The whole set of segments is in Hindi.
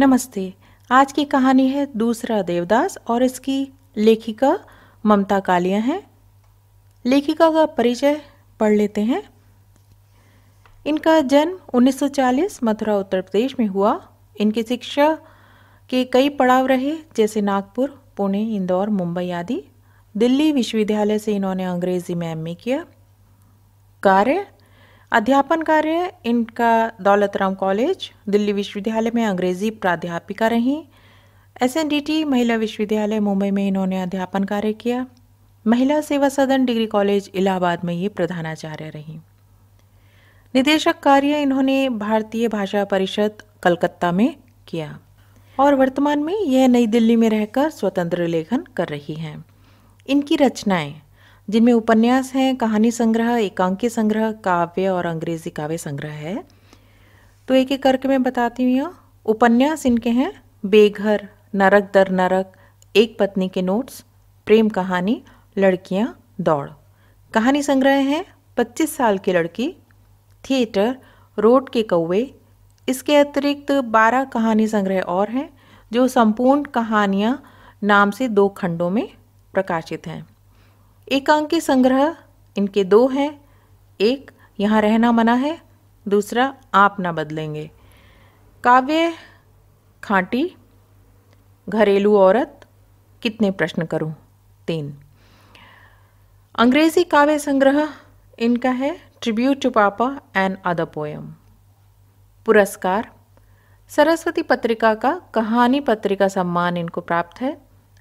नमस्ते आज की कहानी है दूसरा देवदास और इसकी लेखिका ममता कालिया हैं लेखिका का परिचय पढ़ लेते हैं इनका जन्म 1940 मथुरा उत्तर प्रदेश में हुआ इनकी शिक्षा के कई पड़ाव रहे जैसे नागपुर पुणे इंदौर मुंबई आदि दिल्ली विश्वविद्यालय से इन्होंने अंग्रेजी में एम किया कार्य अध्यापन कार्य इनका दौलतराम कॉलेज दिल्ली विश्वविद्यालय में अंग्रेजी प्राध्यापिका रहीं एस महिला विश्वविद्यालय मुंबई में इन्होंने अध्यापन कार्य किया महिला सेवा सदन डिग्री कॉलेज इलाहाबाद में ये प्रधानाचार्य रहीं निदेशक कार्य इन्होंने भारतीय भाषा परिषद कलकत्ता में किया और वर्तमान में यह नई दिल्ली में रहकर स्वतंत्र लेखन कर रही हैं इनकी रचनाएं जिनमें उपन्यास हैं कहानी संग्रह एकांकी संग्रह काव्य और अंग्रेजी काव्य संग्रह है तो एक एक करके मैं बताती हूँ यहाँ उपन्यास इनके हैं बेघर नरक दर नरक एक पत्नी के नोट्स प्रेम कहानी लड़कियाँ दौड़ कहानी संग्रह हैं पच्चीस साल की लड़की थिएटर रोड के कौवे इसके अतिरिक्त बारह कहानी संग्रह और हैं जो संपूर्ण कहानियाँ नाम से दो खंडों में प्रकाशित हैं एकांकी संग्रह इनके दो हैं एक यहाँ रहना मना है दूसरा आप ना बदलेंगे काव्य खांटी घरेलू औरत कितने प्रश्न करूं तीन अंग्रेजी काव्य संग्रह इनका है tribute to papa and other poem पुरस्कार सरस्वती पत्रिका का कहानी पत्रिका सम्मान इनको प्राप्त है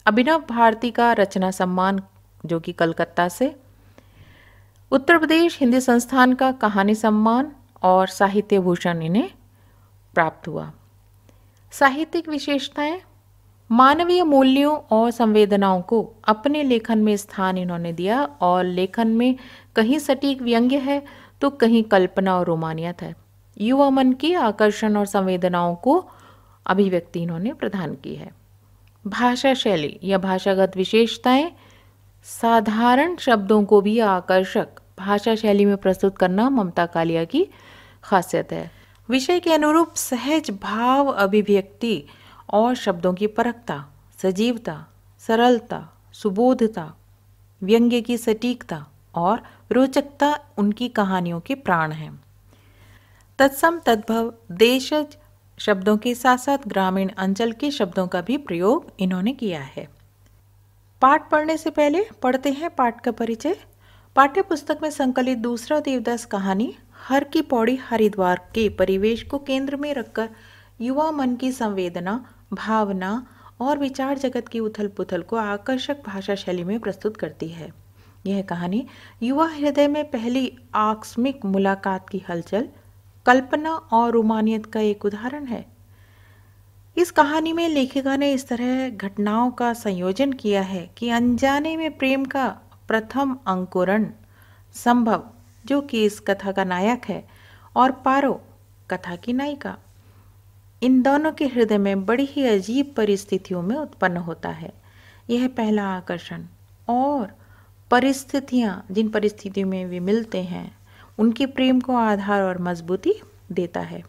अभिनव भारती का रचना सम्मान जो कि कलकत्ता से उत्तर प्रदेश हिंदी संस्थान का कहानी सम्मान और साहित्य भूषण इन्हें प्राप्त हुआ साहित्यिक विशेषताएं मानवीय मूल्यों और संवेदनाओं को अपने लेखन में स्थान इन्होंने दिया और लेखन में कहीं सटीक व्यंग्य है तो कहीं कल्पना और रोमानियत है युवा मन के आकर्षण और संवेदनाओं को अभिव्यक्ति इन्होंने प्रदान की है भाषा शैली या भाषागत विशेषताएं साधारण शब्दों को भी आकर्षक भाषा शैली में प्रस्तुत करना ममता कालिया की खासियत है विषय के अनुरूप सहज भाव अभिव्यक्ति और शब्दों की परखता सजीवता सरलता सुबोधता व्यंग्य की सटीकता और रोचकता उनकी कहानियों के प्राण हैं तत्सम तद्भव देशज शब्दों के साथ साथ ग्रामीण अंचल के शब्दों का भी प्रयोग इन्होंने किया है पाठ पढ़ने से पहले पढ़ते हैं पाठ का परिचय पाठ्य पुस्तक में संकलित दूसरा देवदास कहानी हर की पौड़ी हरिद्वार के परिवेश को केंद्र में रखकर युवा मन की संवेदना भावना और विचार जगत की उथल पुथल को आकर्षक भाषा शैली में प्रस्तुत करती है यह कहानी युवा हृदय में पहली आकस्मिक मुलाकात की हलचल कल्पना और रोमानियत का एक उदाहरण है इस कहानी में लेखिका ने इस तरह घटनाओं का संयोजन किया है कि अनजाने में प्रेम का प्रथम अंकुरण संभव जो कि इस कथा का नायक है और पारो कथा की नायिका इन दोनों के हृदय में बड़ी ही अजीब परिस्थितियों में उत्पन्न होता है यह पहला आकर्षण और परिस्थितियाँ जिन परिस्थितियों में वे मिलते हैं उनके प्रेम को आधार और मजबूती देता है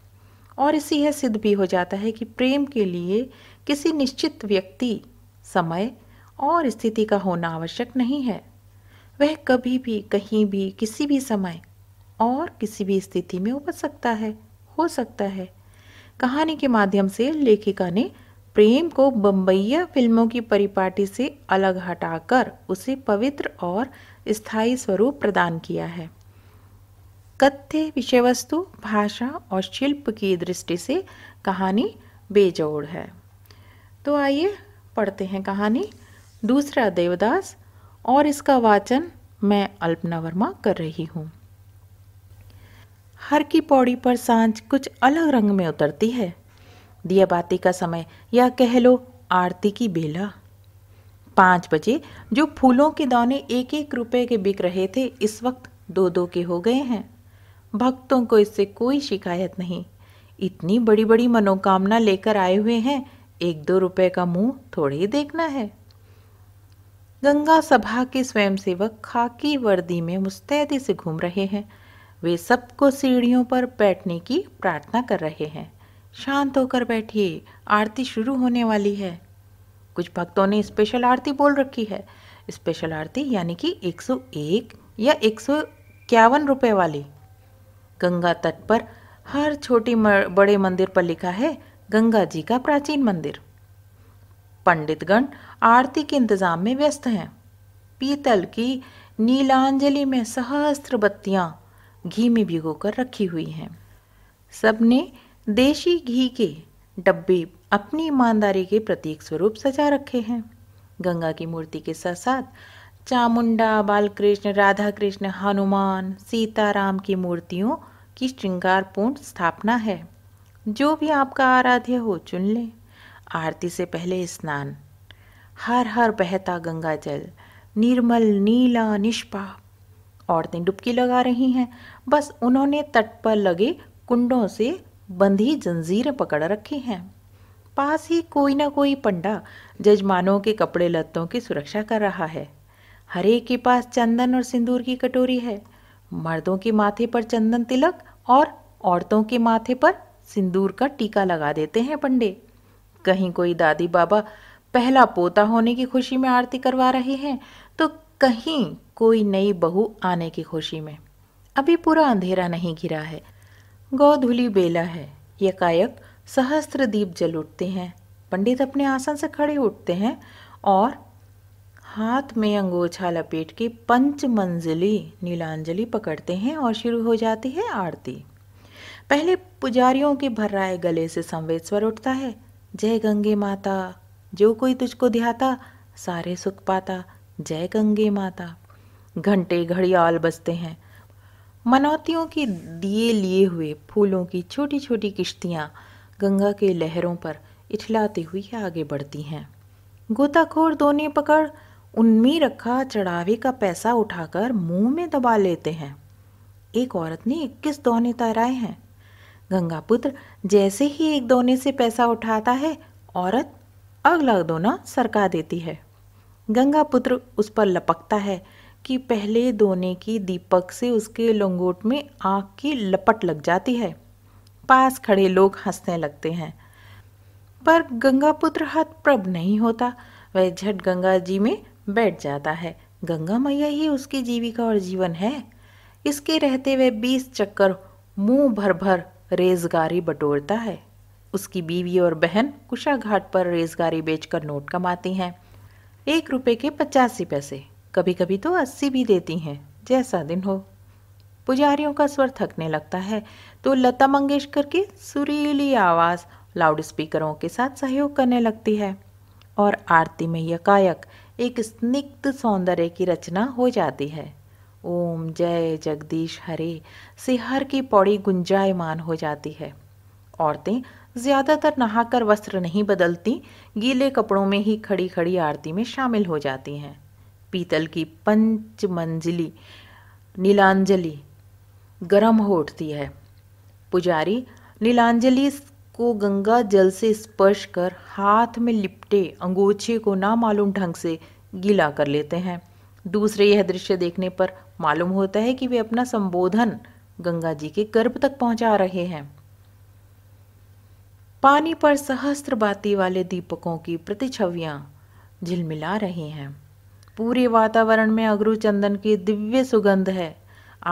और इससे यह सिद्ध भी हो जाता है कि प्रेम के लिए किसी निश्चित व्यक्ति समय और स्थिति का होना आवश्यक नहीं है वह कभी भी कहीं भी किसी भी समय और किसी भी स्थिति में उपज सकता है हो सकता है कहानी के माध्यम से लेखिका ने प्रेम को बम्बैया फिल्मों की परिपाटी से अलग हटाकर उसे पवित्र और स्थायी स्वरूप प्रदान किया है कथ्य विषय वस्तु भाषा और शिल्प की दृष्टि से कहानी बेजोड़ है तो आइए पढ़ते हैं कहानी दूसरा देवदास और इसका वाचन मैं अल्पना वर्मा कर रही हूँ हर की पौड़ी पर सांझ कुछ अलग रंग में उतरती है दियाबाती का समय या कह लो आरती की बेला पाँच बजे जो फूलों के दौने एक एक रुपए के बिक रहे थे इस वक्त दो दो के हो गए हैं भक्तों को इससे कोई शिकायत नहीं इतनी बड़ी बड़ी मनोकामना लेकर आए हुए हैं एक दो रुपए का मुंह थोड़े ही देखना है गंगा सभा के स्वयंसेवक खाकी वर्दी में मुस्तैदी से घूम रहे हैं वे सबको सीढ़ियों पर बैठने की प्रार्थना कर रहे हैं शांत होकर बैठिए आरती शुरू होने वाली है कुछ भक्तों ने स्पेशल आरती बोल रखी है स्पेशल आरती यानी कि 101 या एक सौ इक्यावन रुपये वाली गंगा तट पर हर छोटी बड़े मंदिर पर लिखा है गंगा जी का प्राचीन मंदिर पंडितगण आरती के इंतजाम में व्यस्त हैं पीतल की नीलांजलि में सहस्त्र बत्तियाँ घी में कर रखी हुई हैं सबने देशी घी के डब्बे अपनी ईमानदारी के प्रतीक स्वरूप सजा रखे हैं गंगा की मूर्ति के साथ साथ चामुंडा बालकृष्ण राधा कृष्ण हनुमान सीताराम की मूर्तियों की श्रृंगारपूर्ण स्थापना है जो भी आपका आराध्य हो चुन लें आरती से पहले स्नान हर हर बहता गंगा जल निर्मल नीला निष्पा औरतें डुबकी लगा रही हैं बस उन्होंने तट पर लगे कुंडों से बंधी जंजीरें पकड़ रखी हैं पास ही कोई ना कोई पंडा जजमानों के कपड़े लत्तों की सुरक्षा कर रहा है हरेक के पास चंदन और सिंदूर की कटोरी है मर्दों के माथे पर चंदन तिलक और औरतों के माथे पर सिंदूर का टीका लगा देते हैं पंडे कहीं कोई दादी बाबा पहला पोता होने की खुशी में आरती करवा रहे हैं तो कहीं कोई नई बहू आने की खुशी में अभी पूरा अंधेरा नहीं घिरा है गौधुली बेला है यकायक सहस्त्र दीप जल उठते हैं पंडित अपने आसन से खड़े उठते हैं और हाथ में अंगोछा लपेट के पंच मंजिली नीलांजलि पकड़ते हैं और शुरू हो जाती है आरती पहले पुजारियों के भर्राए गले से संवेद स्वर उठता है जय गंगे माता जो कोई तुझको ध्याता सारे सुख पाता जय गंगे माता घंटे घड़ियाल बजते हैं मनौतियों के दिए लिए हुए फूलों की छोटी छोटी किश्तियाँ गंगा के लहरों पर इठलाती हुई आगे बढ़ती हैं गोताखोर दोनों पकड़ उनमें रखा चढ़ावे का पैसा उठाकर मुंह में दबा लेते हैं एक औरत ने इक्कीस दोने तैराए हैं गंगा पुत्र जैसे ही एक दोने से पैसा उठाता है औरत अगला दोना सरका देती है गंगा पुत्र उस पर लपकता है कि पहले दोने की दीपक से उसके लंगोट में आँख की लपट लग जाती है पास खड़े लोग हंसने लगते हैं पर गंगा पुत्र हतप्रभ नहीं होता वह झट गंगा जी में बैठ जाता है गंगा मैया ही उसकी जीविका और जीवन है इसके रहते हुए बीस चक्कर मुंह भर भर रेजगारी बटोरता है उसकी बीवी और बहन कुशा घाट पर रेजगारी बेचकर नोट कमाती हैं एक रुपये के पचासी पैसे कभी कभी तो अस्सी भी देती हैं जैसा दिन हो पुजारियों का स्वर थकने लगता है तो लता मंगेशकर की सुरीली आवाज़ लाउड स्पीकरों के साथ सहयोग करने लगती है और आरती में यकायक एक स्निग्ध सौंदर्य की रचना हो जाती है ओम जय जगदीश हरे से हर की पौड़ी गुंजायमान हो जाती है औरतें ज़्यादातर नहाकर वस्त्र नहीं बदलती गीले कपड़ों में ही खड़ी खड़ी आरती में शामिल हो जाती हैं पीतल की पंच मंजिली नीलांजलि गर्म हो उठती है पुजारी नीलांजलि को गंगा जल से स्पर्श कर हाथ में लिपटे अंगोछे को ना मालूम ढंग से गीला कर लेते हैं दूसरे यह दृश्य देखने पर मालूम होता है कि वे अपना संबोधन गंगा जी के गर्भ तक पहुंचा रहे हैं पानी पर सहस्त्र बाती वाले दीपकों की प्रतिछवियां झिलमिला रही हैं पूरे वातावरण में अगरू चंदन की दिव्य सुगंध है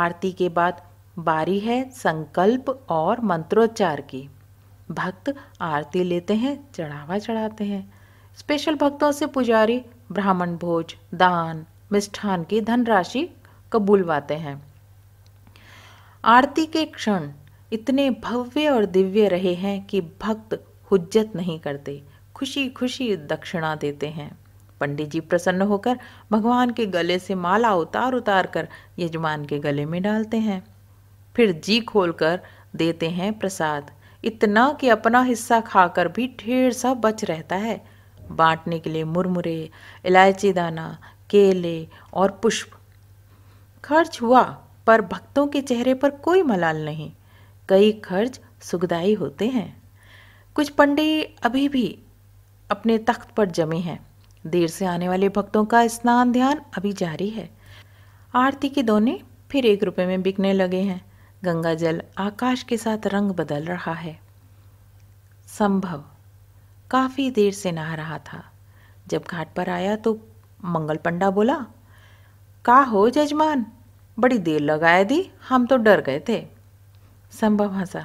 आरती के बाद बारी है संकल्प और मंत्रोच्चार की भक्त आरती लेते हैं चढ़ावा चढ़ाते हैं स्पेशल भक्तों से पुजारी ब्राह्मण भोज दान मिष्ठान की धनराशि कबूलवाते हैं आरती के क्षण इतने भव्य और दिव्य रहे हैं कि भक्त हुज्जत नहीं करते खुशी खुशी दक्षिणा देते हैं पंडित जी प्रसन्न होकर भगवान के गले से माला उतार उतार कर यजमान के गले में डालते हैं फिर जी खोलकर देते हैं प्रसाद इतना कि अपना हिस्सा खाकर भी ढेर सा बच रहता है बांटने के लिए मुरमुरे इलायची दाना केले और पुष्प खर्च हुआ पर भक्तों के चेहरे पर कोई मलाल नहीं कई खर्च सुखदायी होते हैं कुछ पंडे अभी भी अपने तख्त पर जमे हैं देर से आने वाले भक्तों का स्नान ध्यान अभी जारी है आरती के दोने फिर एक रुपये में बिकने लगे हैं गंगा जल आकाश के साथ रंग बदल रहा है संभव काफ़ी देर से नहा रहा था जब घाट पर आया तो मंगल पंडा बोला का हो जजमान बड़ी देर लगाए दी हम तो डर गए थे संभव हंसा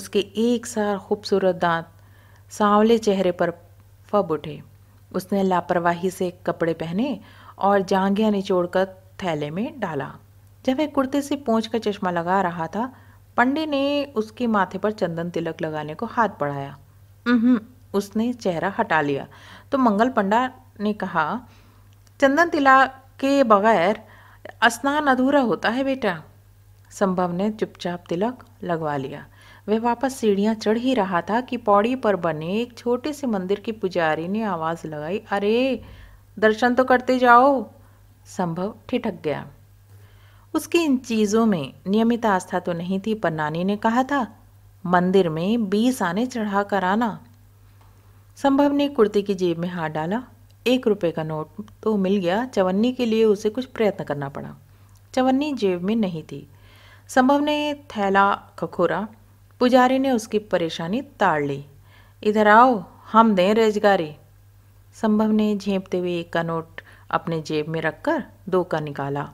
उसके एक सार खूबसूरत दांत सांवले चेहरे पर फब उठे उसने लापरवाही से कपड़े पहने और निचोड़ निचोड़कर थैले में डाला जब वह कुर्ते से पहुँच का चश्मा लगा रहा था पंडे ने उसके माथे पर चंदन तिलक लगाने को हाथ बढ़ाया उसने चेहरा हटा लिया तो मंगल पंडा ने कहा चंदन तिला के बगैर स्नान अधूरा होता है बेटा संभव ने चुपचाप तिलक लगवा लिया वह वापस सीढ़ियाँ चढ़ ही रहा था कि पौड़ी पर बने एक छोटे से मंदिर के पुजारी ने आवाज़ लगाई अरे दर्शन तो करते जाओ संभव ठिठक गया उसकी इन चीज़ों में नियमित आस्था तो नहीं थी पर नानी ने कहा था मंदिर में बीस आने चढ़ा कर आना संभव ने कुर्ते की जेब में हाथ डाला एक रुपये का नोट तो मिल गया चवन्नी के लिए उसे कुछ प्रयत्न करना पड़ा चवन्नी जेब में नहीं थी संभव ने थैला खखोरा पुजारी ने उसकी परेशानी ताड़ ली इधर आओ हम दें रोजगारी संभव ने झेंपते हुए एक का नोट अपने जेब में रखकर दो का निकाला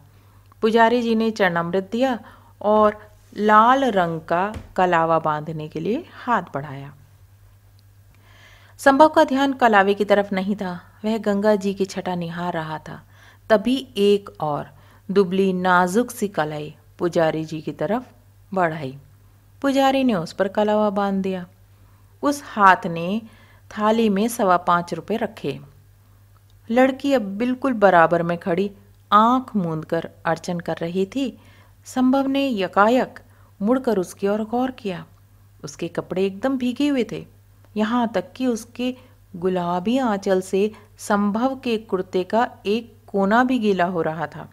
पुजारी जी ने चरणामृत दिया और लाल रंग का कलावा बांधने के लिए हाथ बढ़ाया संभव का ध्यान कलावे की तरफ नहीं था वह गंगा जी की छटा निहार रहा था तभी एक और दुबली नाजुक सी कलाई पुजारी जी की तरफ बढ़ाई पुजारी ने उस पर कलावा बांध दिया उस हाथ ने थाली में सवा पांच रुपये रखे लड़की अब बिल्कुल बराबर में खड़ी आंख मूंद कर अर्चन कर रही थी संभव ने यकायक मुड़कर उसकी ओर गौर किया उसके कपड़े एकदम भीगे हुए थे यहाँ तक कि उसके गुलाबी आंचल से संभव के कुर्ते का एक कोना भी गीला हो रहा था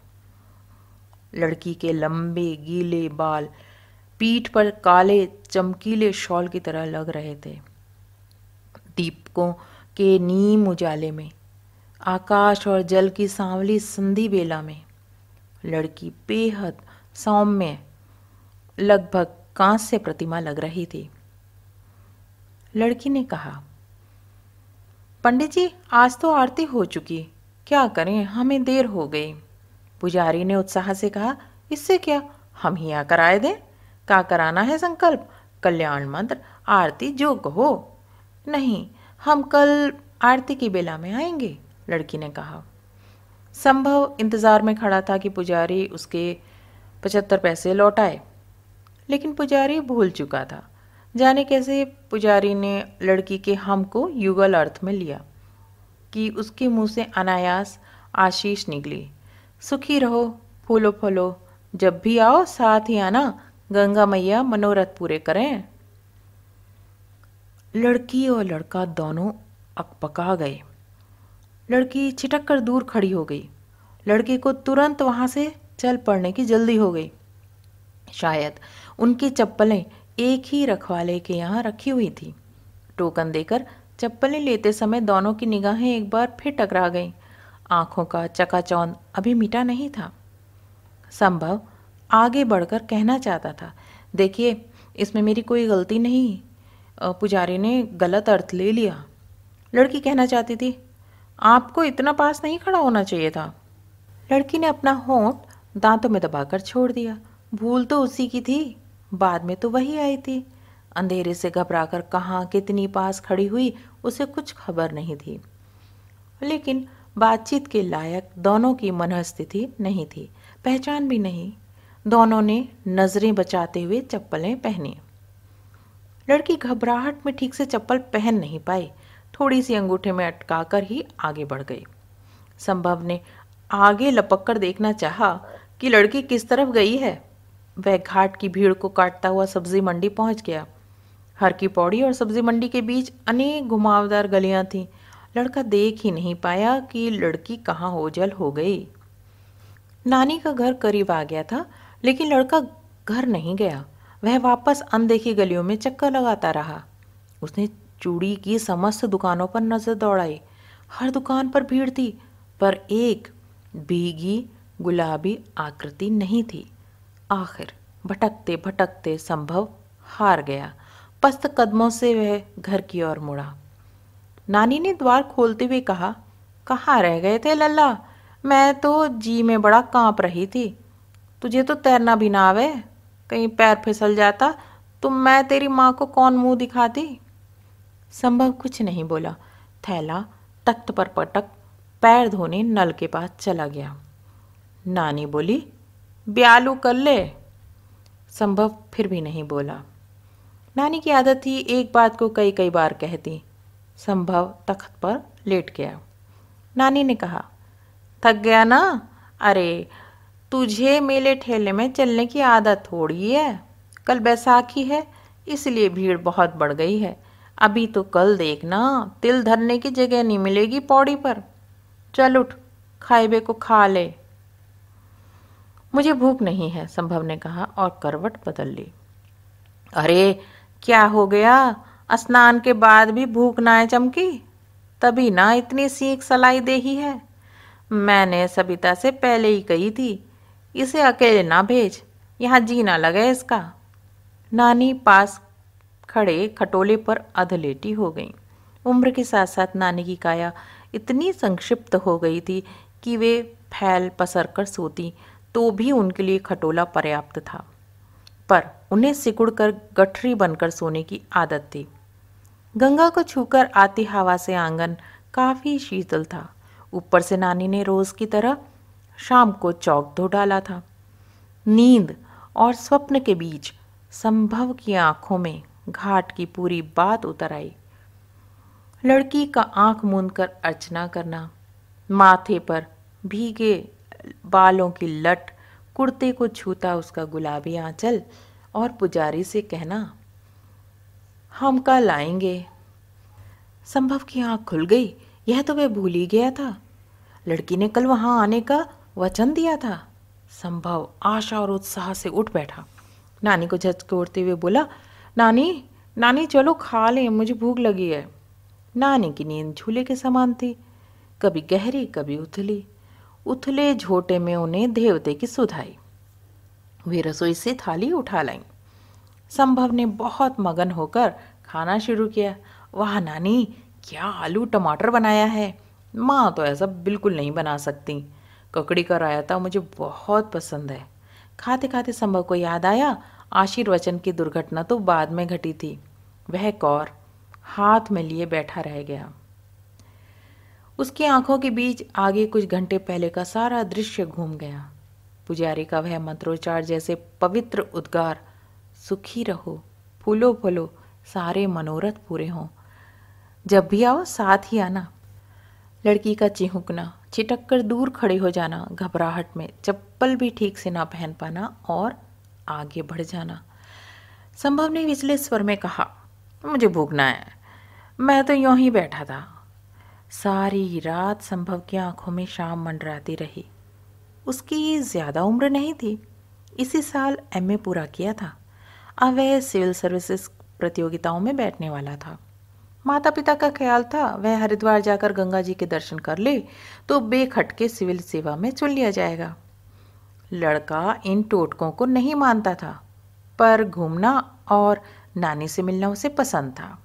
लड़की के लंबे गीले बाल पीठ पर काले चमकीले शॉल की तरह लग रहे थे दीपकों के नीम उजाले में आकाश और जल की सांवली संधि बेला में लड़की बेहद सौम्य लगभग कांस्य प्रतिमा लग रही थी लड़की ने कहा पंडित जी आज तो आरती हो चुकी क्या करें हमें देर हो गई पुजारी ने उत्साह से कहा इससे क्या हम ही आकर आए दें का कराना है संकल्प कल्याण मंत्र आरती जो कहो नहीं हम कल आरती की बेला में आएंगे लड़की ने कहा संभव इंतज़ार में खड़ा था कि पुजारी उसके पचहत्तर पैसे लौटाए लेकिन पुजारी भूल चुका था जाने कैसे पुजारी ने लड़की के हम को युगल अर्थ में लिया कि उसके मुंह से अनायास आशीष निकली सुखी रहो फूलो फलो जब भी आओ साथ ही आना गंगा मैया मनोरथ पूरे करें लड़की और लड़का दोनों अकपका गए लड़की छिटक कर दूर खड़ी हो गई लड़के को तुरंत वहां से चल पड़ने की जल्दी हो गई शायद उनकी चप्पलें एक ही रखवाले के यहाँ रखी हुई थी टोकन देकर चप्पलें लेते समय दोनों की निगाहें एक बार फिर टकरा गईं आंखों का चकाचौंध अभी मिटा नहीं था संभव आगे बढ़कर कहना चाहता था देखिए इसमें मेरी कोई गलती नहीं पुजारी ने गलत अर्थ ले लिया लड़की कहना चाहती थी आपको इतना पास नहीं खड़ा होना चाहिए था लड़की ने अपना होंठ दांतों में दबाकर छोड़ दिया भूल तो उसी की थी बाद में तो वही आई थी अंधेरे से घबराकर कहाँ कितनी पास खड़ी हुई उसे कुछ खबर नहीं थी लेकिन बातचीत के लायक दोनों की मनस्थिति नहीं थी पहचान भी नहीं दोनों ने नज़रें बचाते हुए चप्पलें पहनी लड़की घबराहट में ठीक से चप्पल पहन नहीं पाई थोड़ी सी अंगूठे में अटकाकर ही आगे बढ़ गई संभव ने आगे लपक कर देखना चाहा कि लड़की किस तरफ गई है वह घाट की भीड़ को काटता हुआ सब्जी मंडी पहुंच गया हर की पौड़ी और सब्जी मंडी के बीच अनेक घुमावदार गलियां थीं लड़का देख ही नहीं पाया कि लड़की कहाँ ओझल हो गई नानी का घर करीब आ गया था लेकिन लड़का घर नहीं गया वह वापस अनदेखी गलियों में चक्कर लगाता रहा उसने चूड़ी की समस्त दुकानों पर नज़र दौड़ाई हर दुकान पर भीड़ थी पर एक भीगी गुलाबी आकृति नहीं थी आखिर भटकते भटकते संभव हार गया पस्त कदमों से वह घर की ओर मुड़ा नानी ने द्वार खोलते हुए कहा कहाँ रह गए थे लल्ला मैं तो जी में बड़ा कांप रही थी तुझे तो तैरना भी ना आवे कहीं पैर फिसल जाता तो मैं तेरी माँ को कौन मुंह दिखाती संभव कुछ नहीं बोला थैला तख्त पर पटक पैर धोने नल के पास चला गया नानी बोली ब्यालू कर ले संभव फिर भी नहीं बोला नानी की आदत थी एक बात को कई कई बार कहती संभव तख्त पर लेट गया नानी ने कहा थक गया ना अरे तुझे मेले ठेले में चलने की आदत थोड़ी है कल बैसाखी है इसलिए भीड़ बहुत बढ़ गई है अभी तो कल देखना तिल धरने की जगह नहीं मिलेगी पौड़ी पर चल उठ खाइबे को खा ले मुझे भूख नहीं है संभव ने कहा और करवट बदल ली अरे क्या हो गया स्नान के बाद भी भूख ना चमकी तभी ना इतनी सीख सलाई दे ही है मैंने सबिता से पहले ही कही थी इसे अकेले ना भेज यहाँ जी ना लगे इसका नानी पास खड़े खटोले पर अधलेटी हो गई उम्र के साथ साथ नानी की काया इतनी संक्षिप्त हो गई थी कि वे फैल पसर कर सोती तो भी उनके लिए खटोला पर्याप्त था पर उन्हें सिकुड़ कर गठरी बनकर सोने की आदत थी गंगा को छूकर आती हवा से आंगन काफ़ी शीतल था ऊपर से नानी ने रोज़ की तरह शाम को चौक धो डाला था नींद और स्वप्न के बीच संभव की आंखों में घाट की पूरी बात उतर आई लड़की का आंख मूंद कर अर्चना करना माथे पर भीगे बालों की लट कुर्ते को छूता उसका गुलाबी आंचल और पुजारी से कहना हम कल आएंगे संभव की आंख खुल गई यह तो वह भूल ही गया था लड़की ने कल वहां आने का वचन दिया था संभव आशा और उत्साह से उठ बैठा नानी को झचकोड़ते हुए बोला नानी नानी चलो खा लें मुझे भूख लगी है नानी की नींद झूले के समान थी कभी गहरी कभी उथली उथले झोटे में उन्हें देवते की सुधाई वे रसोई से थाली उठा लाई संभव ने बहुत मगन होकर खाना शुरू किया वाह नानी क्या आलू टमाटर बनाया है माँ तो ऐसा बिल्कुल नहीं बना सकती ककड़ी का रायता मुझे बहुत पसंद है खाते खाते संभव को याद आया आशीर्वचन की दुर्घटना तो बाद में घटी थी वह कौर हाथ में लिए बैठा रह गया उसकी आंखों के बीच आगे कुछ घंटे पहले का सारा दृश्य घूम गया पुजारी का वह मंत्रोच्चार जैसे पवित्र उद्गार सुखी रहो फूलो फलो सारे मनोरथ पूरे हों जब भी आओ साथ ही आना लड़की का चिहुकना छिटक कर दूर खड़े हो जाना घबराहट में चप्पल भी ठीक से ना पहन पाना और आगे बढ़ जाना संभव ने विचले स्वर में कहा मुझे भूखना है मैं तो यूं ही बैठा था सारी रात संभव की आंखों में शाम मंडराती रही उसकी ज़्यादा उम्र नहीं थी इसी साल ए पूरा किया था अब वह सिविल सर्विसेज प्रतियोगिताओं में बैठने वाला था माता पिता का ख्याल था वह हरिद्वार जाकर गंगा जी के दर्शन कर ले तो बेखटके सिविल सेवा में चुन लिया जाएगा लड़का इन टोटकों को नहीं मानता था पर घूमना और नानी से मिलना उसे पसंद था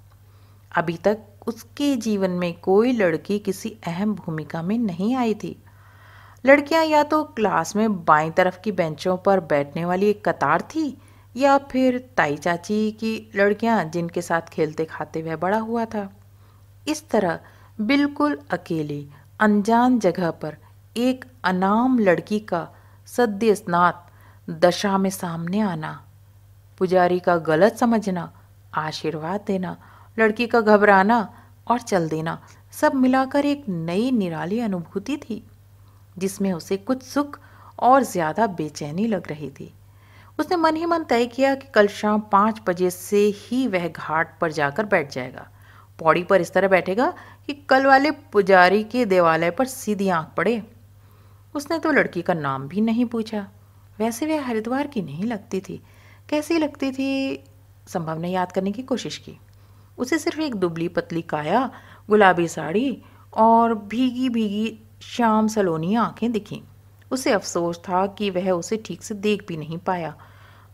अभी तक उसके जीवन में कोई लड़की किसी अहम भूमिका में नहीं आई थी लड़कियां या तो क्लास में बाई तरफ की बेंचों पर बैठने वाली एक कतार थी या फिर ताई चाची की लड़कियां जिनके साथ खेलते खाते वह बड़ा हुआ था इस तरह बिल्कुल अकेले अनजान जगह पर एक अनाम लड़की का सद्य स्नात दशा में सामने आना पुजारी का गलत समझना आशीर्वाद देना लड़की का घबराना और चल देना सब मिलाकर एक नई निराली अनुभूति थी जिसमें उसे कुछ सुख और ज़्यादा बेचैनी लग रही थी उसने मन ही मन तय किया कि कल शाम पाँच बजे से ही वह घाट पर जाकर बैठ जाएगा पौड़ी पर इस तरह बैठेगा कि कल वाले पुजारी के देवालय पर सीधी आंख पड़े उसने तो लड़की का नाम भी नहीं पूछा वैसे वह हरिद्वार की नहीं लगती थी कैसी लगती थी संभव ने याद करने की कोशिश की उसे सिर्फ एक दुबली पतली काया गुलाबी साड़ी और भीगी भीगी शाम सलोनी आंखें दिखीं उसे अफसोस था कि वह उसे ठीक से देख भी नहीं पाया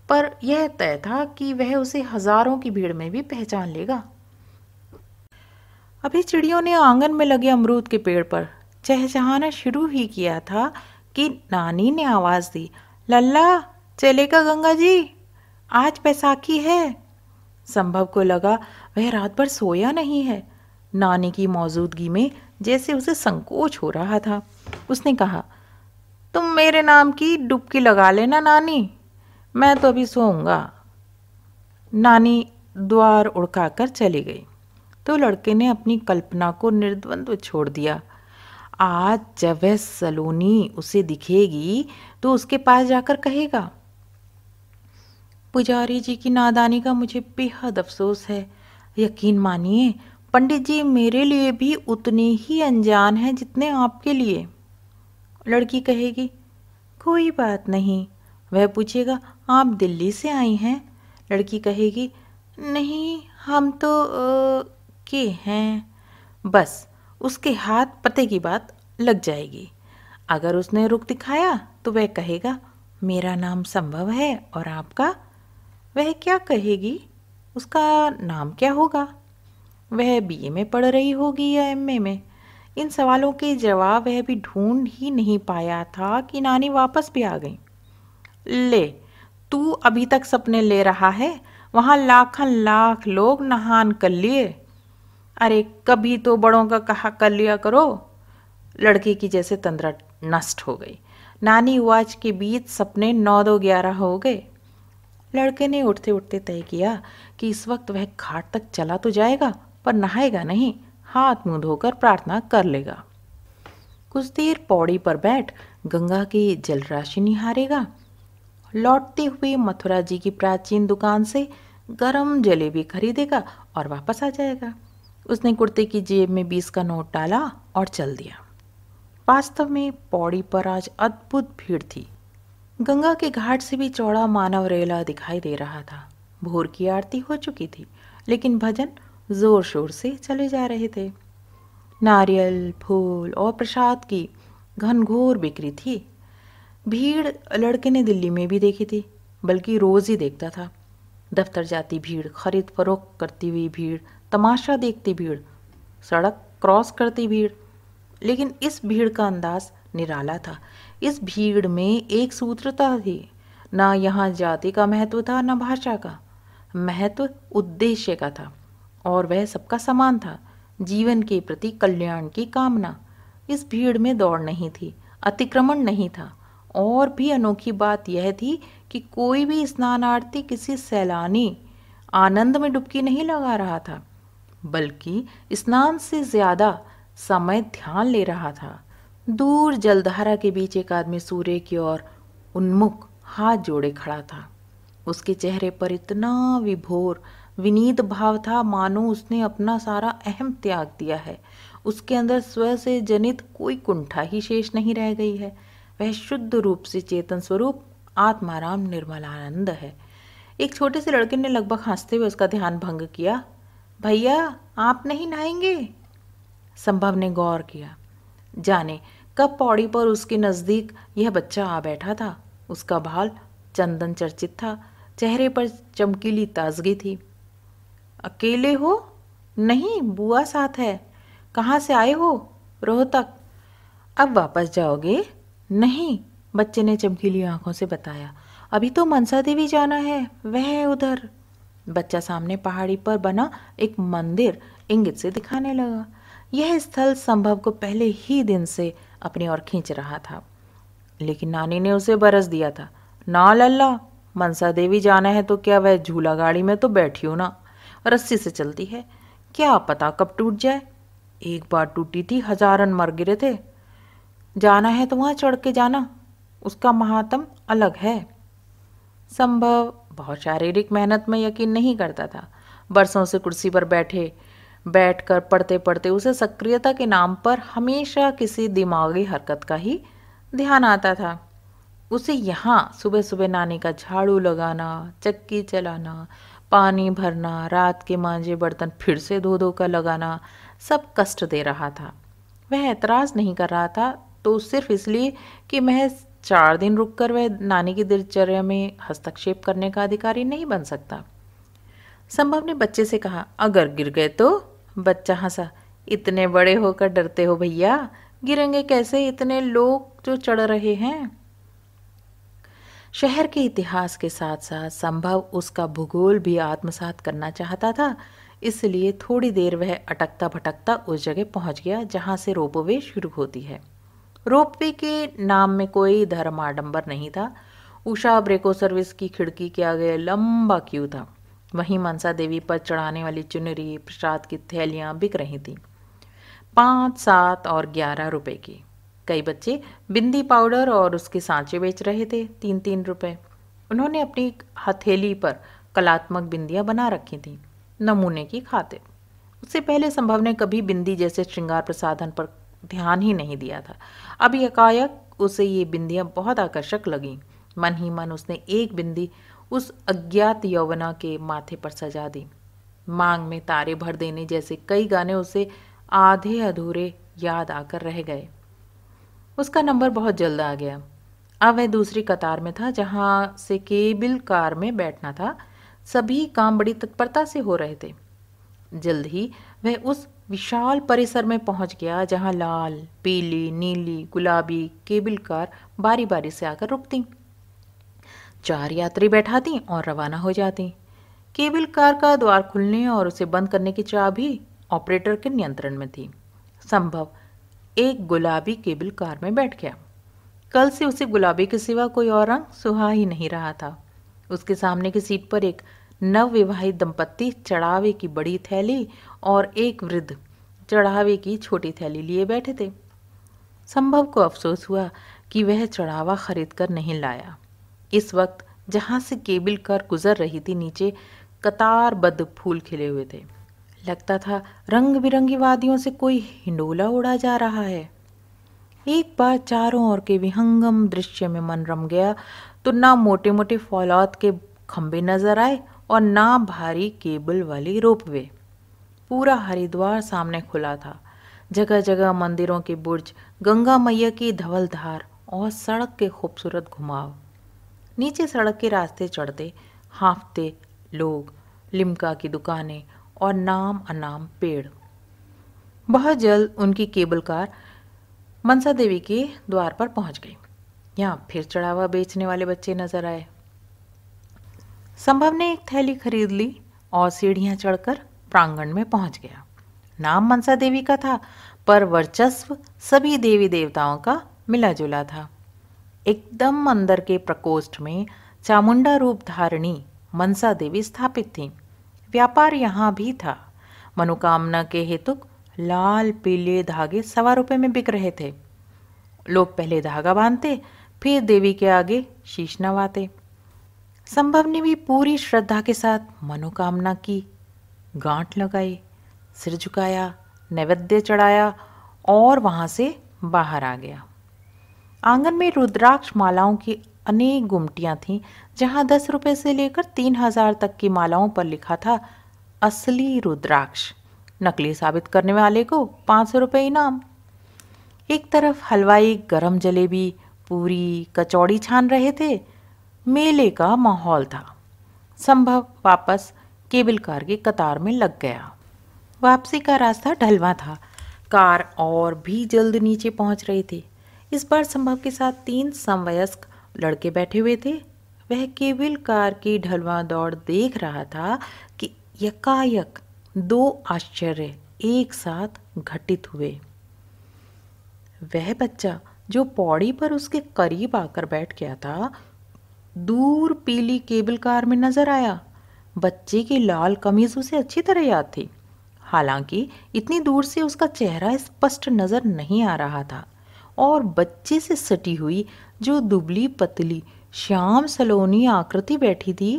पर यह तय था कि वह उसे हजारों की भीड़ में भी पहचान लेगा अभी चिड़ियों ने आंगन में लगे अमरूद के पेड़ पर चहचहाना शुरू ही किया था कि नानी ने आवाज़ दी लल्ला चलेगा गंगा जी आज बैसाखी है संभव को लगा वह रात भर सोया नहीं है नानी की मौजूदगी में जैसे उसे संकोच हो रहा था उसने कहा तुम मेरे नाम की डुबकी लगा लेना नानी मैं तो अभी सोऊंगा नानी द्वार उड़काकर चली गई तो लड़के ने अपनी कल्पना को निर्द्वंद छोड़ दिया आज जब वह सलोनी उसे दिखेगी तो उसके पास जाकर कहेगा पुजारी जी की नादानी का मुझे बेहद अफसोस है यकीन मानिए पंडित जी मेरे लिए भी उतने ही अनजान हैं जितने आपके लिए लड़की कहेगी कोई बात नहीं वह पूछेगा आप दिल्ली से आई हैं लड़की कहेगी नहीं हम तो आ, के हैं बस उसके हाथ पते की बात लग जाएगी अगर उसने रुख दिखाया तो वह कहेगा मेरा नाम संभव है और आपका वह क्या कहेगी उसका नाम क्या होगा वह बीए में पढ़ रही होगी या एमए में इन सवालों के जवाब वह भी ढूंढ ही नहीं पाया था कि नानी वापस भी आ गई ले तू अभी तक सपने ले रहा है वहाँ लाखन लाख लोग नहान कर लिए अरे कभी तो बड़ों का कहा कर लिया करो लड़के की जैसे तंद्रा नष्ट हो गई नानी वाच के बीच सपने नौ दो ग्यारह हो गए लड़के ने उठते उठते तय किया कि इस वक्त वह घाट तक चला तो जाएगा पर नहाएगा नहीं हाथ मुंह धोकर प्रार्थना कर लेगा कुछ देर पौड़ी पर बैठ गंगा की जलराशि निहारेगा लौटते हुए मथुरा जी की प्राचीन दुकान से गरम जलेबी खरीदेगा और वापस आ जाएगा उसने कुर्ते की जेब में बीस का नोट डाला और चल दिया वास्तव में पौड़ी पर आज अद्भुत भीड़ थी गंगा के घाट से भी चौड़ा मानव रेला दिखाई दे रहा था भोर की आरती हो चुकी थी लेकिन भजन ज़ोर शोर से चले जा रहे थे नारियल फूल और प्रसाद की घनघोर बिक्री थी भीड़ लड़के ने दिल्ली में भी देखी थी बल्कि रोज़ ही देखता था दफ्तर जाती भीड़ खरीद फरोख करती हुई भीड़ तमाशा देखती भीड़ सड़क क्रॉस करती भीड़ लेकिन इस भीड़ का अंदाज निराला था इस भीड़ में एक सूत्रता थी ना यहाँ जाति का महत्व था ना भाषा का महत्व उद्देश्य का था और वह सबका समान था जीवन के प्रति कल्याण की कामना इस भीड़ में दौड़ नहीं थी अतिक्रमण नहीं था और भी अनोखी बात यह थी कि कोई भी स्नानार्थी किसी सैलानी आनंद में डुबकी नहीं लगा रहा था बल्कि स्नान से ज़्यादा समय ध्यान ले रहा था दूर जलधारा के बीच एक आदमी सूर्य की ओर उन्मुख हाथ जोड़े खड़ा था उसके चेहरे पर इतना विभोर विनीत भाव था मानो उसने अपना सारा अहम त्याग दिया है उसके अंदर स्व से जनित कोई कुंठा ही शेष नहीं रह गई है वह शुद्ध रूप से चेतन स्वरूप आत्माराम निर्मलानंद है एक छोटे से लड़के ने लगभग हंसते हुए उसका ध्यान भंग किया भैया आप नहीं नहाएंगे संभव ने गौर किया जाने कब पौड़ी पर उसके नज़दीक यह बच्चा आ बैठा था उसका भाल चंदन चर्चित था चेहरे पर चमकीली ताजगी थी अकेले हो नहीं बुआ साथ है कहाँ से आए हो रोहतक अब वापस जाओगे नहीं बच्चे ने चमकीली आंखों से बताया अभी तो मनसा देवी जाना है वह है उधर बच्चा सामने पहाड़ी पर बना एक मंदिर इंगित से दिखाने लगा यह स्थल संभव को पहले ही दिन से अपनी ओर खींच रहा था लेकिन नानी ने उसे बरस दिया था ना लल्ला मनसा देवी जाना है तो क्या वह झूला गाड़ी में तो बैठी हो ना रस्सी से चलती है क्या पता कब टूट जाए एक बार टूटी थी हजारन मर गिरे थे जाना है तो वहाँ चढ़ के जाना उसका महात्म अलग है संभव बहुत शारीरिक मेहनत में यकीन नहीं करता था बरसों से कुर्सी पर बैठे बैठकर पढ़ते पढ़ते उसे सक्रियता के नाम पर हमेशा किसी दिमागी हरकत का ही ध्यान आता था उसे यहाँ सुबह सुबह नानी का झाड़ू लगाना चक्की चलाना पानी भरना रात के मांझे बर्तन फिर से धो धो कर लगाना सब कष्ट दे रहा था वह ऐतराज़ नहीं कर रहा था तो सिर्फ इसलिए कि महज चार दिन रुककर वह नानी की दिनचर्या में हस्तक्षेप करने का अधिकारी नहीं बन सकता संभव ने बच्चे से कहा अगर गिर गए तो बच्चा हंसा इतने बड़े होकर डरते हो भैया गिरेंगे कैसे इतने लोग जो चढ़ रहे हैं शहर के इतिहास के साथ साथ संभव उसका भूगोल भी आत्मसात करना चाहता था इसलिए थोड़ी देर वह अटकता भटकता उस जगह पहुंच गया जहां से रोपवे शुरू होती है रोपवे के नाम में कोई धर्म आडम्बर नहीं था उषा ब्रेको सर्विस की खिड़की के आगे लंबा क्यू था वहीं मनसा देवी पर चढ़ाने वाली चुनरी प्रसाद की थैलियाँ बिक रही थी पाँच सात और ग्यारह रुपए की कई बच्चे बिंदी पाउडर और उसके सांचे बेच रहे थे तीन तीन रुपए उन्होंने अपनी हथेली पर कलात्मक बिंदियां बना रखी थीं नमूने की खातिर उससे पहले संभव ने कभी बिंदी जैसे श्रृंगार प्रसाधन पर ध्यान ही नहीं दिया था अब एकाएक उसे ये बिंदियां बहुत आकर्षक लगीं मन ही मन उसने एक बिंदी उस अज्ञात यौवना के माथे पर सजा दी मांग में तारे भर देने जैसे कई गाने उसे आधे अधूरे याद आकर रह गए उसका नंबर बहुत जल्द आ गया अब वह दूसरी कतार में था जहाँ से केबिल कार में बैठना था सभी काम बड़ी तत्परता से हो रहे थे जल्द ही वह उस विशाल परिसर में पहुंच गया जहां लाल पीली नीली गुलाबी केबल कार बारी बारी से आकर रुकती चार यात्री बैठाती और रवाना हो जाती केबल कार का द्वार खुलने और उसे बंद करने की चाबी ऑपरेटर के नियंत्रण में थी संभव एक गुलाबी केबल कार में बैठ गया कल से उसे गुलाबी के सिवा कोई और रंग सुहा ही नहीं रहा था उसके सामने की सीट पर एक नवविवाहित दंपत्ति चढ़ावे की बड़ी थैली और एक वृद्ध चढ़ावे की छोटी थैली लिए बैठे थे संभव को अफसोस हुआ कि वह चढ़ावा खरीद कर नहीं लाया इस वक्त जहाँ से केबिल कार गुजर रही थी नीचे कतारबद्ध फूल खिले हुए थे लगता था रंग बिरंगी वादियों से कोई हिंडोला उड़ा जा रहा है एक बार चारों ओर के विहंगम दृश्य में मन रम गया तो ना मोटे मोटे फौलाद के खंबे नजर आए और ना भारी केबल वाली रोपवे पूरा हरिद्वार सामने खुला था जगह जगह मंदिरों के बुर्ज गंगा मैया की धवलधार और सड़क के खूबसूरत घुमाव नीचे सड़क के रास्ते चढ़ते हाँफते लोग लिमका की दुकानें और नाम अनाम पेड़ बहुत जल्द उनकी केबल कार मनसा देवी के द्वार पर पहुंच गई यहाँ फिर चढ़ावा बेचने वाले बच्चे नजर आए संभव ने एक थैली खरीद ली और सीढ़ियां चढ़कर प्रांगण में पहुंच गया नाम मनसा देवी का था पर वर्चस्व सभी देवी देवताओं का मिला जुला था एकदम अंदर के प्रकोष्ठ में चामुंडा रूप धारणी मनसा देवी स्थापित थीं व्यापार यहाँ भी था मनोकामना के हेतु लाल पीले धागे सवा रुपये में बिक रहे थे लोग पहले धागा बांधते फिर देवी के आगे शीश नवाते संभव ने भी पूरी श्रद्धा के साथ मनोकामना की गांठ लगाई सिर झुकाया नैवेद्य चढ़ाया और वहाँ से बाहर आ गया आंगन में रुद्राक्ष मालाओं की अनेक गुमटियाँ थीं जहाँ दस रुपये से लेकर तीन हजार तक की मालाओं पर लिखा था असली रुद्राक्ष नकली साबित करने वाले को पाँच सौ रुपये इनाम एक तरफ हलवाई गरम जलेबी पूरी कचौड़ी छान रहे थे मेले का माहौल था संभव वापस केबल कार के कतार में लग गया वापसी का रास्ता ढलवा था कार और भी जल्द नीचे पहुंच रही थी इस बार संभव के साथ तीन समवयस्क लड़के बैठे हुए थे वह केवल कार की ढलवा दौड़ देख रहा था कि यकायक दो आश्चर्य एक साथ घटित हुए वह बच्चा जो पौड़ी पर उसके करीब आकर बैठ गया था दूर पीली केबल कार में नजर आया बच्चे की लाल कमीज उसे अच्छी तरह याद थी हालांकि इतनी दूर से उसका चेहरा स्पष्ट नजर नहीं आ रहा था और बच्चे से सटी हुई जो दुबली पतली श्याम सलोनी आकृति बैठी थी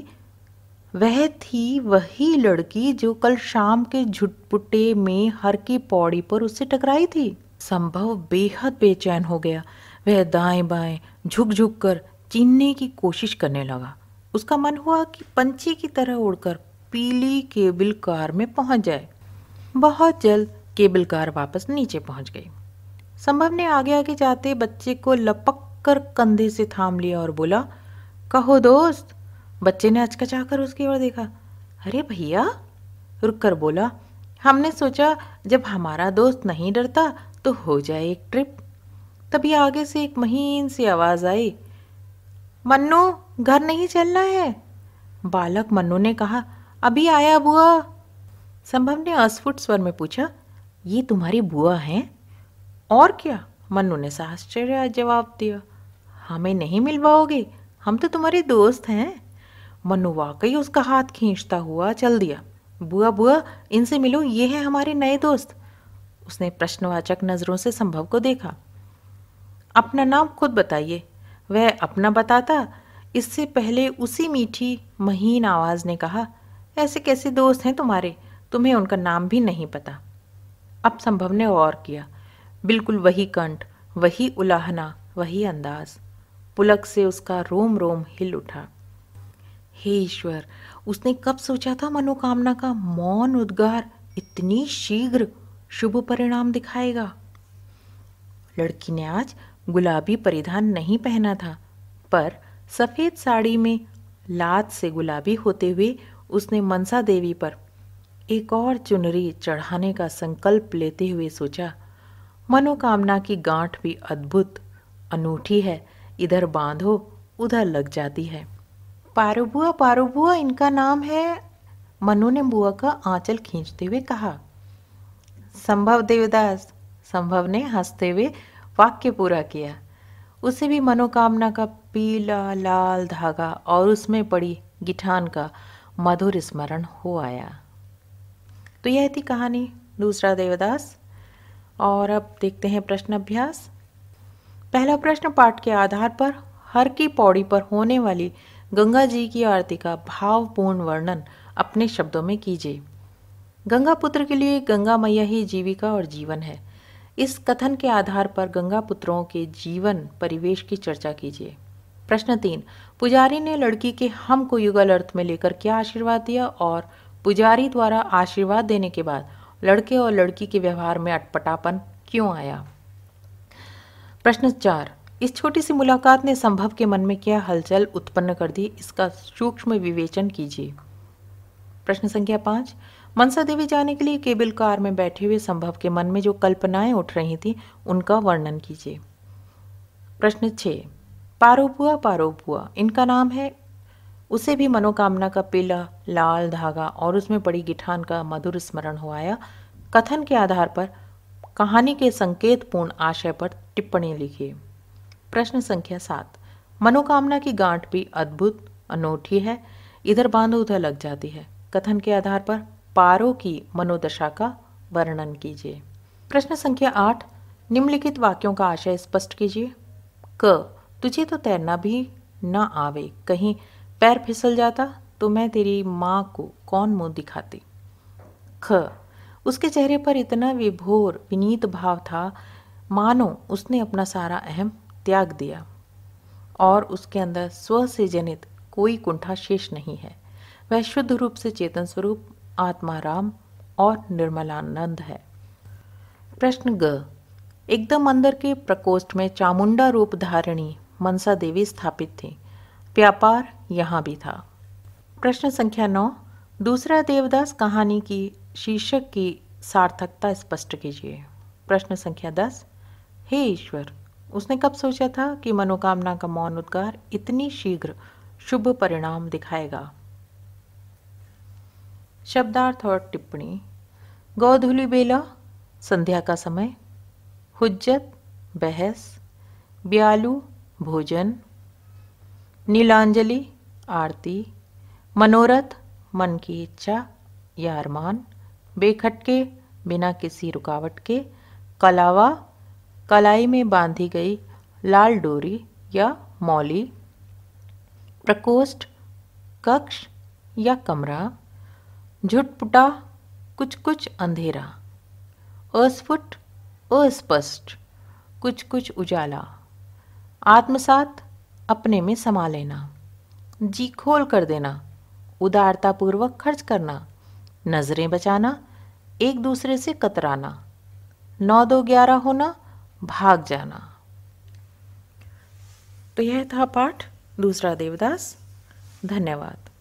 वह थी वही लड़की जो कल शाम के झुटपुटे में हर की पौड़ी पर उससे टकराई थी संभव बेहद बेचैन हो गया वह दाएं बाएं झुक झुक कर चीनने की कोशिश करने लगा उसका मन हुआ कि पंछी की तरह उड़कर पीली केबल कार में पहुंच जाए बहुत जल्द केबल कार वापस नीचे पहुंच गई संभव ने आगे आगे जाते बच्चे को लपक कर कंधे से थाम लिया और बोला कहो दोस्त बच्चे ने अचकचा कर उसकी ओर देखा अरे भैया रुक कर बोला हमने सोचा जब हमारा दोस्त नहीं डरता तो हो जाए एक ट्रिप तभी आगे से एक महीन सी आवाज़ आई मन्नू घर नहीं चलना है बालक मन्नू ने कहा अभी आया बुआ संभव ने अस्फुट स्वर में पूछा ये तुम्हारी बुआ हैं और क्या मनु ने सहस्चर्य जवाब दिया हमें नहीं मिल पाओगे हम तो तुम्हारे दोस्त हैं मनु वाकई उसका हाथ खींचता हुआ चल दिया बुआ बुआ इनसे मिलो ये हैं हमारे नए दोस्त उसने प्रश्नवाचक नज़रों से संभव को देखा अपना नाम खुद बताइए वह अपना बताता इससे पहले उसी मीठी महीन आवाज़ ने कहा ऐसे कैसे दोस्त हैं तुम्हारे तुम्हें उनका नाम भी नहीं पता अब संभव ने और किया बिल्कुल वही कंठ वही उलाहना वही अंदाज पुलक से उसका रोम रोम हिल उठा हे ईश्वर उसने कब सोचा था मनोकामना का मौन उद्गार इतनी शीघ्र शुभ परिणाम दिखाएगा लड़की ने आज गुलाबी परिधान नहीं पहना था पर सफ़ेद साड़ी में लात से गुलाबी होते हुए उसने मनसा देवी पर एक और चुनरी चढ़ाने का संकल्प लेते हुए सोचा मनोकामना की गांठ भी अद्भुत अनूठी है इधर बांधो उधर लग जाती है पारुबुआ बुआ इनका नाम है मनु ने बुआ का आंचल खींचते हुए कहा संभव देवदास संभव ने हंसते हुए वाक्य पूरा किया उसे भी मनोकामना का पीला लाल धागा और उसमें पड़ी गिठान का मधुर स्मरण हो आया तो यह थी कहानी दूसरा देवदास और अब देखते हैं प्रश्न अभ्यास पहला प्रश्न पाठ के आधार पर हर की पौड़ी पर होने वाली गंगा जी की आरती का भावपूर्ण वर्णन अपने शब्दों में कीजिए गंगा पुत्र के लिए गंगा मैया ही जीविका और जीवन है इस कथन के आधार पर गंगा पुत्रों के जीवन परिवेश की चर्चा कीजिए प्रश्न तीन पुजारी ने लड़की के हम को युगल अर्थ में लेकर क्या आशीर्वाद दिया और पुजारी द्वारा आशीर्वाद देने के बाद लड़के और लड़की के व्यवहार में अटपटापन क्यों आया प्रश्न चार इस छोटी सी मुलाकात ने संभव के मन में क्या हलचल उत्पन्न कर दी इसका सूक्ष्म विवेचन कीजिए प्रश्न संख्या पांच मनसा देवी जाने के लिए केबल कार में बैठे हुए संभव के मन में जो कल्पनाएं उठ रही थी उनका वर्णन कीजिए प्रश्न छह पारोपुआ पारोपुआ इनका नाम है उसे भी मनोकामना का पीला लाल धागा और उसमें पड़ी गिठान का मधुर स्मरण हो आया कथन के आधार पर कहानी के संकेतपूर्ण आशय पर टिप्पणी लिखिए प्रश्न संख्या सात मनोकामना की गांठ भी अद्भुत अनोखी है इधर बांध उधर लग जाती है कथन के आधार पर पारो की मनोदशा का वर्णन कीजिए प्रश्न संख्या आठ निम्नलिखित वाक्यों का आशय स्पष्ट कीजिए क तुझे तो तैरना भी न आवे कहीं पैर फिसल जाता तो मैं तेरी माँ को कौन मुंह दिखाती ख उसके चेहरे पर इतना विभोर विनीत भाव था मानो उसने अपना सारा अहम त्याग दिया और उसके अंदर स्व से जनित कोई कुंठा शेष नहीं है वह शुद्ध रूप से चेतन स्वरूप आत्मा राम और निर्मलानंद है प्रश्न ग एकदम अंदर के प्रकोष्ठ में चामुंडा रूप धारिणी मनसा देवी स्थापित थी व्यापार यहाँ भी था प्रश्न संख्या नौ दूसरा देवदास कहानी की शीर्षक की सार्थकता स्पष्ट कीजिए प्रश्न संख्या दस हे ईश्वर उसने कब सोचा था कि मनोकामना का मौन उद्गार इतनी शीघ्र शुभ परिणाम दिखाएगा शब्दार्थ और टिप्पणी गौधुली बेला संध्या का समय हुज्जत बहस ब्यालू भोजन नीलांजलि आरती मनोरथ मन की इच्छा या अरमान बेखटके बिना किसी रुकावट के कलावा कलाई में बांधी गई लाल डोरी या मौली प्रकोष्ठ कक्ष या कमरा झुटपुटा कुछ कुछ अंधेरा अस्फुट अस्पष्ट कुछ कुछ उजाला आत्मसात अपने में समा लेना जी खोल कर देना उदारतापूर्वक खर्च करना नज़रें बचाना एक दूसरे से कतराना नौ दो ग्यारह होना भाग जाना तो यह था पाठ दूसरा देवदास धन्यवाद